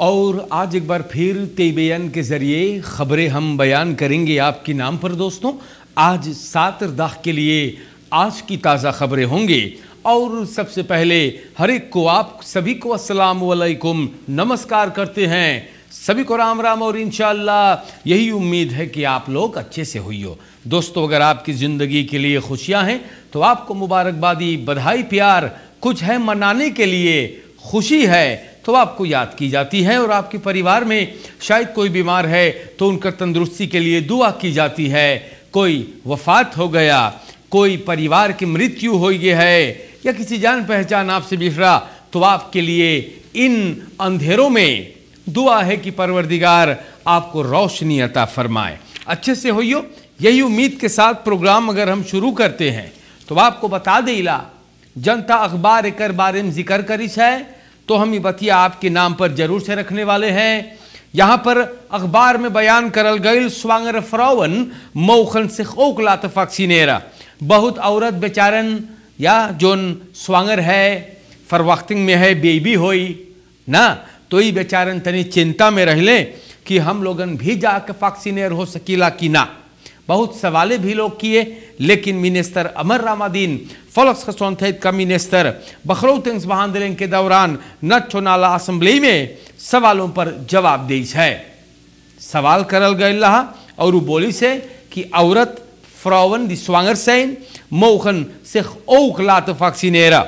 और आज एक बार फिर तेई बयान के ज़रिए ख़बरें हम बयान करेंगे आपके नाम पर दोस्तों आज सात दाख के लिए आज की ताज़ा खबरें होंगी और सबसे पहले हर एक को आप सभी को असलम वालेकुम नमस्कार करते हैं सभी को राम राम और इन यही उम्मीद है कि आप लोग अच्छे से हुई हो दोस्तों अगर आपकी ज़िंदगी के लिए खुशियाँ हैं तो आपको मुबारकबादी बधाई प्यार कुछ है मनाने के लिए खुशी है तो आपको याद की जाती है और आपके परिवार में शायद कोई बीमार है तो उनका तंदुरुस्ती के लिए दुआ की जाती है कोई वफात हो गया कोई परिवार की मृत्यु हो गई है या किसी जान पहचान आपसे बिछड़ा तो आपके लिए इन अंधेरों में दुआ है कि परवरदिगार आपको रोशनी अता फरमाए अच्छे से होइयो यही उम्मीद के साथ प्रोग्राम अगर हम शुरू करते हैं तो आपको बता देला जनता अखबार एक बारे में जिक्र करी है तो हम बतिया आपके नाम पर जरूर से रखने वाले हैं यहाँ पर अखबार में बयान करल गई स्वांगर फ्रावन मोखन से ओक लातफाक्सी बहुत औरत बेचारन या जोन स्वांगर है फरवख्तिंग में है बेबी होई ना तो ये बेचारन तनी चिंता में रह लें कि हम लोगन भी जाके फाक्सीनेर हो सकीला कि ना बहुत सवाले भी लोग किए लेकिन मिनिस्टर अमर रामादीन फलक्स का सोन का मिनिस्टर बखरौत महादलन के दौरान नच्छो नाला असम्बली में सवालों पर जवाब दी है सवाल करल गए और वो बोली से कि औरत फ्रावन दि स्वांगर सैन मोखन सिख ओक लात फाक्सीनेरा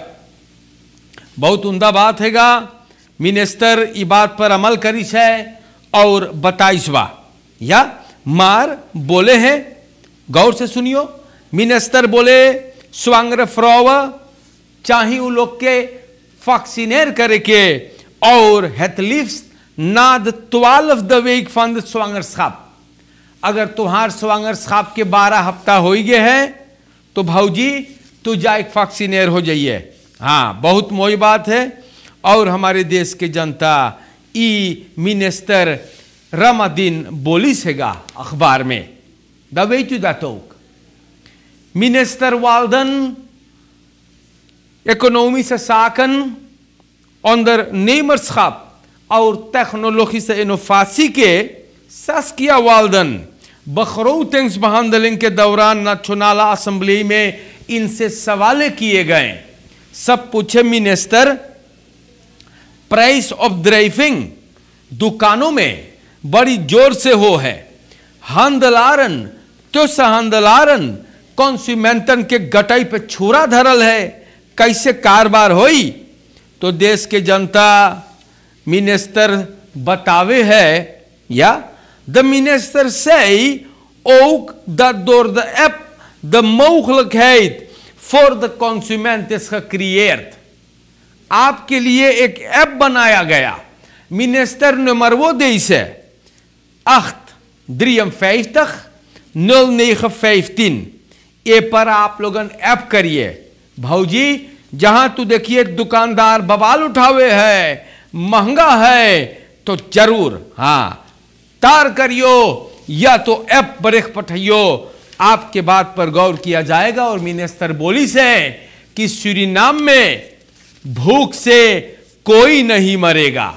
बहुत उमदा बात है मिनिस्टर इ बात पर अमल करी है और बताइश या मार बोले हैं गौर से सुनियो मिनिस्टर बोले स्वांग्र फ्रॉव चाहे उन लोग के फॉक्सिनेर करके और हेतलिफ्स नाद त्वालफ द वेक फंद स्वांगर साहब अगर तुम्हार स्वांगर साहब के बारह हफ्ता हो गए हैं तो भाजी तू जा एक फॉक्सिनेर हो जाइए हाँ बहुत मोई बात है और हमारे देश के जनता ई मिनिस्टर दिन बोली सेगा अखबार में the way to that oak. Minister Walden, ekonomische zaken, ondernemerschap en technologische innovatie ke Saskia Walden बखरोतिंग्समहंदलिंग के दौरान नाचुनाला असेंबली में इनसे सवाल किए गए सब पूछे मिनिस्टर प्राइस ऑफ ड्राइविंग दुकानों में बड़ी जोर से हो है हंदलारन सहंदलारन कौन कॉन्स्यूमेंटन के गटई पे छुरा धरल है कैसे कारबार होई तो देश के जनता मिनिस्टर बतावे है या द मिनिस्टर से द dat द एप द de लखेत फॉर द consument is क्रिएट आपके लिए एक ऐप बनाया गया मिनिस्टर नंबर वो देश है अख्त ड्रियम तख 0915 पर आप लोग ऐप करिए भाजी जहां तू देखिए दुकानदार बवाल उठावे है महंगा है तो जरूर हाँ तार करियो या तो ऐप बरेख पठाइयो आपके बात पर गौर किया जाएगा और मिनिस्टर बोली से कि सूरीनाम में भूख से कोई नहीं मरेगा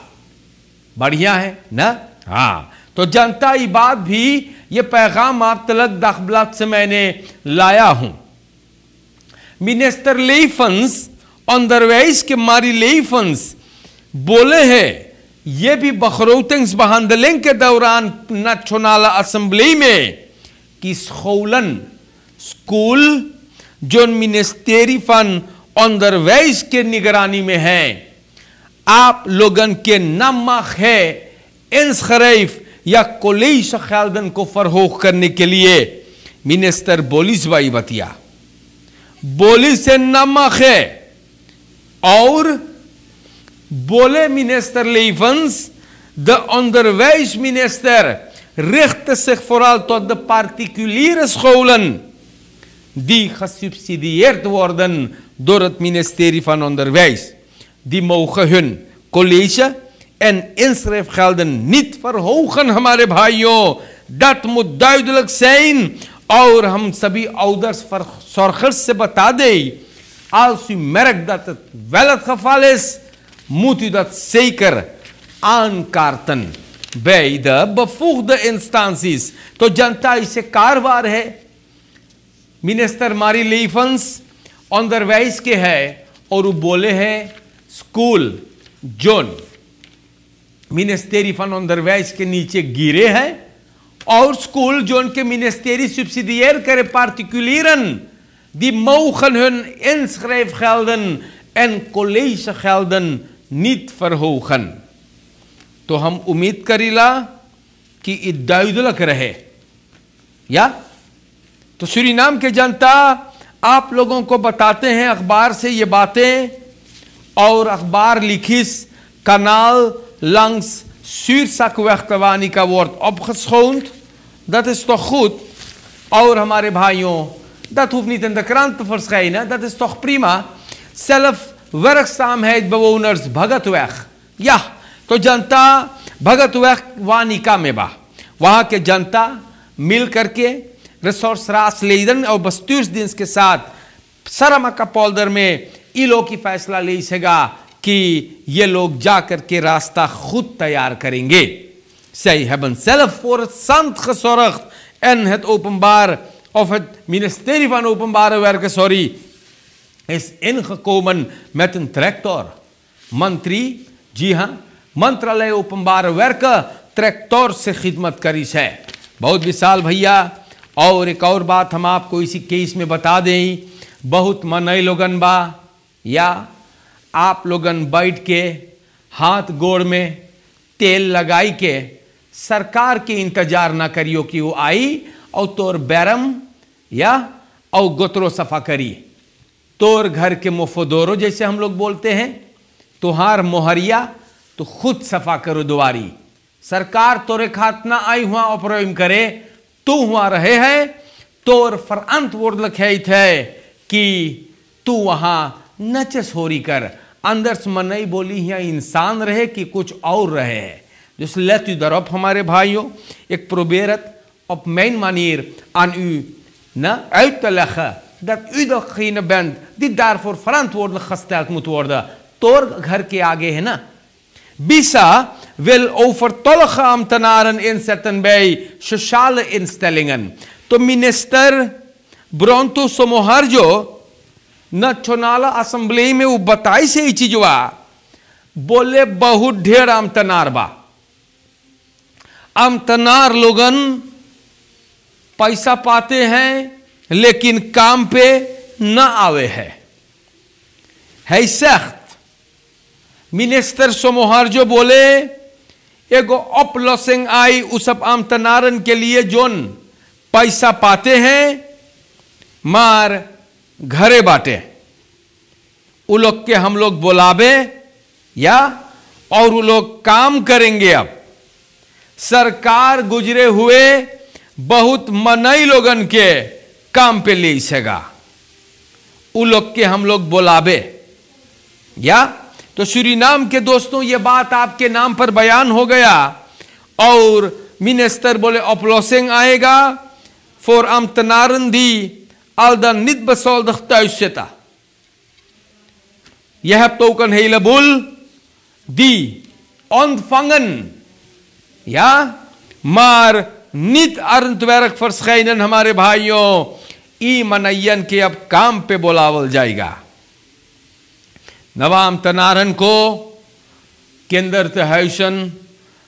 बढ़िया है ना हाँ तो जनता ये बात भी ये पैगाम आप तलक दाखबलात से मैंने लाया हूं मिनिस्टर लेफन्स ऑनदरवेज के मारी लेफन्स बोले हैं ये भी बखरोतंग्स बहानदलिंग के दौरान नछोनाला असम्बली में कि स्कूलन स्कूल जो मिनिस्टेरी फन ऑनदरवेज के निगरानी में है आप लोगन के नमक है खरीफ Ja, collegegelden शख्यालदन को फरहोग Minister Bolis लिए मिनिस्टर बोलिस बाई बतिया बोलिस नमक minister Levens, de onderwijsminister, richtte zich vooral tot de particuliere scholen die gesubsidieerd worden door het ministerie van Onderwijs. Die mogen hun college en inschrijfgelden niet verhogen, hamare bhaiyo. Dat moet duidelijk zijn. Aur ham sabi ouders verzorgers से बता दें. Als u merkt dat het wel het geval is, moet u dat zeker aankaarten bij de bevoegde instanties. तो जनता इसे karwaar he. Minister मारी Levens onderwijs ke hai. Aur u bole hai school. John. मिनिस्टेरी फंड ऑनदरवाइज के नीचे गिरे हैं और स्कूल जोन के मिनिस्टेरी दी मोखन हन इनस्क्राइब hun inschrijfgelden कॉलेज collegegelden niet फरहोखन तो हम उम्मीद करीला कि ये रहे या तो सूरीनाम के जनता आप लोगों को बताते हैं अखबार से ये बातें और अखबार लिखिस कनाल langs te Wanika wordt opgeschoond. Dat is toch goed? Aur hamare Dat hoeft niet in de krant te verschijnen. Dat is toch prima? Zelf bewoners Bhagatweg. Ja, to janta Bhagatweg Wanika में Waha वहाँ के जनता मिल करके resource रास लेदन और बस्तूस दिन के साथ सरमा कि ये लोग जाकर के रास्ता खुद तैयार करेंगे सॉरी इस इन कोमन मैथन ट्रैक्टोर मंत्री जी हां मंत्रालय उपम्बार वर्क ट्रैक्टोर से खिदमत करी से बहुत विशाल भैया और एक और बात हम आपको इसी केस में बता दें बहुत मनई लोगन बा या आप लोगन बैठ के हाथ गोड़ में तेल लगाई के सरकार के इंतजार ना करियो कि वो आई और तोर बैरम या और गोत्रो सफा करी तोर घर के मुफोदोरो जैसे हम लोग बोलते हैं तुहार मोहरिया तो खुद सफा करो दुवारी सरकार तोरे खात ना आई हुआ ऑपरोम करे तू हुआ रहे है तोर फरअंत वोर्ड लखे है कि तू वहां नचस होरी कर अंदर से मनई बोली या इंसान रहे कि कुछ और रहे है जिस लेत दरअप हमारे भाइयों एक प्रोबेरत ऑफ मेन मानियर अन घर के आगे है ना बीसा विल ओफर तोलख इन स्टेलिंगन तो मिनिस्टर ब्रोंटो सोमोहर जो न छोनाला असम्बली में वो बताई से ही चीजवा बोले बहुत ढेर आमतनार बा तनार लोगन पैसा पाते हैं लेकिन काम पे न आवे है है सख्त मिनिस्टर सोमोहर जो बोले एगो अपलोसिंग आई उस आमतनारन के लिए जोन पैसा पाते हैं मार घरे बाटे वो लोग के हम लोग बोलावे या और वो लोग काम करेंगे अब सरकार गुजरे हुए बहुत मनई लोगन के काम पे ले सेगा वो लोग के हम लोग बोलावे या तो श्री नाम के दोस्तों ये बात आपके नाम पर बयान हो गया और मिनिस्टर बोले ऑपलोसिंग आएगा फॉर अमतनारंदी दी al dan niet bezoldigd thuis zitten. Je hebt ook een heleboel die ontvangen, ja, maar niet aan het werk verschijnen, हमारे भाइयों ई मनयन के अब काम पे बुलावल Nawam नवाम ko kinder te huizen,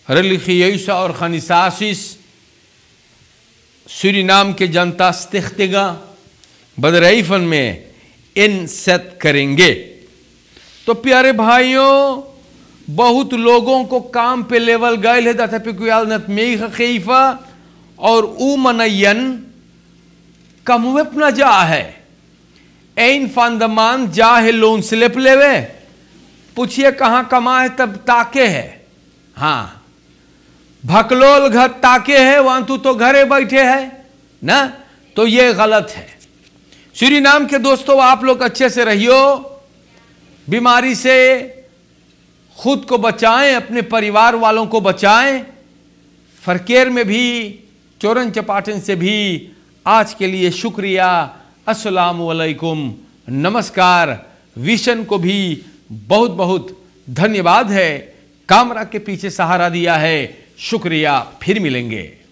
religieuze organisaties, Suriname janta stichtinga बदरईफन में इन सत करेंगे तो प्यारे भाइयों बहुत लोगों को काम पे लेवल गायल है दाता पिकुयाल नत में खीफा और ऊ मनयन कम जा है एन फांदमान जा है लोन स्लिप लेवे पूछिए कहाँ कमा है तब ताके है हाँ भकलोल घर ताके है वहां तू तो घरे बैठे है ना तो ये गलत है श्री नाम के दोस्तों आप लोग अच्छे से रहियो बीमारी से खुद को बचाएं अपने परिवार वालों को बचाएं फरकेर में भी चोरन चपाटन से भी आज के लिए शुक्रिया अस्सलाम वालेकुम नमस्कार विशन को भी बहुत बहुत धन्यवाद है कामरा के पीछे सहारा दिया है शुक्रिया फिर मिलेंगे